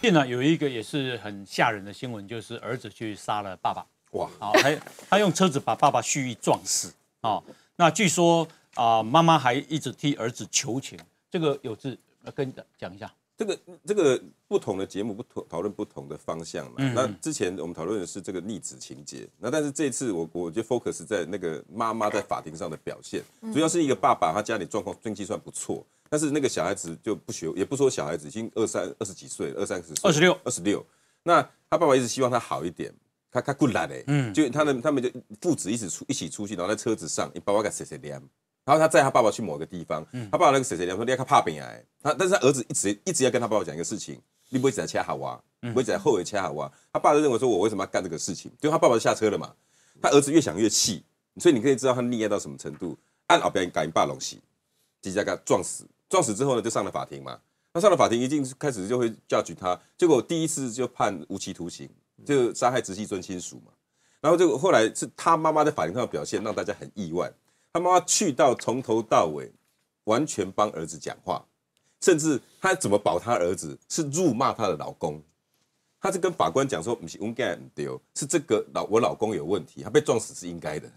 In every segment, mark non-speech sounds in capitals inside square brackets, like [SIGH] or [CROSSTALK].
现在有一个也是很吓人的新闻，就是儿子去杀了爸爸。哇！好，还他用车子把爸爸蓄意撞死。啊，那据说啊，妈妈还一直替儿子求情。这个有志跟讲一下，这个这个不同的节目不同讨论不同的方向嘛。那之前我们讨论的是这个逆子情节，那但是这次我我就 focus 在那个妈妈在法庭上的表现，主要是一个爸爸，他家里状况经济算不错。但是那个小孩子就不学，也不说小孩子，已经二三二十几岁，二三十岁，二十六，二十六。那他爸爸一直希望他好一点，他他够懒嘞，嗯，就他们他们就父子一直出一起出去，然后在车子上，你爸爸给谁谁爹？然后他载他爸爸去某个地方，他爸爸那个谁谁爹说你他怕病哎，他但是他儿子一直一直要跟他爸爸讲一个事情，你不会只在掐头好啊，不会只在后面切好啊，他爸就认为说我为什么要干这个事情？就他爸爸就下车了嘛。他儿子越想越气，所以你可以知道他溺爱到什么程度。按老表讲，你爸龙喜直接给他撞死。撞死之后呢，就上了法庭嘛。那上了法庭一进开始就会叫举他，结果第一次就判无期徒刑，就杀害直系尊亲属嘛。然后结果后来是他妈妈在法庭上的表现让大家很意外，他妈妈去到从头到尾完全帮儿子讲话，甚至他怎么保他儿子是辱骂他的老公，他是跟法官讲说不是应该丢，是这个老我老公有问题，他被撞死是应该的，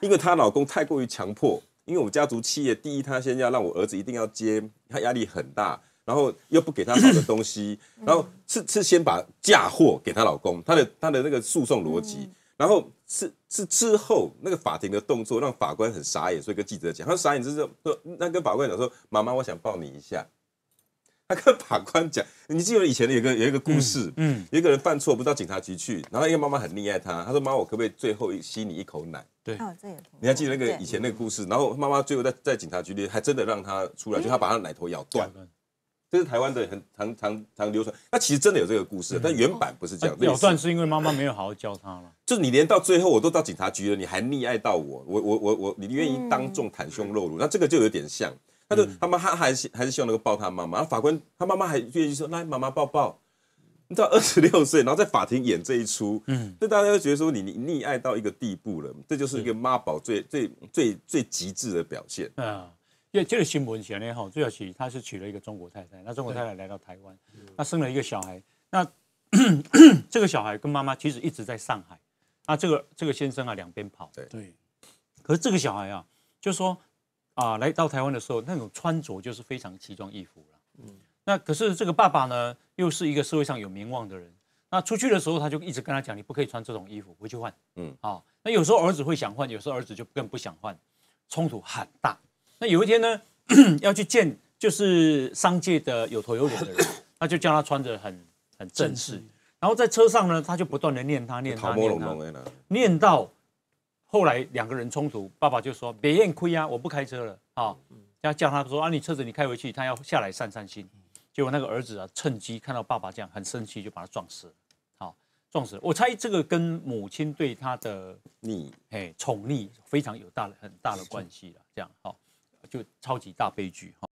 因为他老公太过于强迫。因为我们家族企业，第一，他先要让我儿子一定要接，他压力很大，然后又不给他好的东西，然后是是先把嫁祸给他老公，他的他的那个诉讼逻辑，然后是是之后那个法庭的动作让法官很傻眼，所以跟记者讲，他傻眼就是说，那跟法官讲说，妈妈，我想抱你一下。他跟法官讲：“你记得以前有个有一个故事，嗯，有个人犯错，不到警察局去。然后一个妈妈很溺爱他，他说：‘妈，我可不可以最后吸你一口奶？’对，你还记得那个以前那个故事？然后妈妈最后在在警察局里，还真的让他出来，就他把他奶头咬断。这是台湾的很常常常流传。那其实真的有这个故事，但原版不是这样。咬断是因为妈妈没有好好教他了。就你连到最后我都到警察局了，你还溺爱到我，我我我我，你愿意当众袒胸露乳？那这个就有点像。”他就他妈还还还是希望那个抱他妈妈，然后法官他妈妈还愿意说来妈妈抱抱，你知道二十六岁，然后在法庭演这一出，嗯，那大家都觉得说你你溺爱到一个地步了，这就是一个妈宝最最最最极致的表现。嗯，因为这个新闻前呢，哈，最要是他是娶了一个中国太太，那中国太太来到台湾，那生了一个小孩，那 [COUGHS] 这个小孩跟妈妈其实一直在上海，那这个这个先生啊两边跑，对对，可是这个小孩啊就说。啊，来到台湾的时候，那种穿着就是非常奇装异服了。嗯，那可是这个爸爸呢，又是一个社会上有名望的人。那出去的时候，他就一直跟他讲：“你不可以穿这种衣服，回去换。”嗯，啊，那有时候儿子会想换，有时候儿子就更不想换，冲突很大。那有一天呢，[CLEARS THROAT] 要去见就是商界的有头有脸的人，[COUGHS] 他就叫他穿着很很正式。然后在车上呢，他就不断的念他念他念他，念到。后来两个人冲突，爸爸就说别怨亏啊，我不开车了啊，要叫他说啊，你车子你开回去，他要下来散散心。结果那个儿子啊，趁机看到爸爸这样，很生气，就把他撞死，好撞死。了。我猜这个跟母亲对他的溺哎宠溺非常有大很大的关系了，这样好就超级大悲剧哈。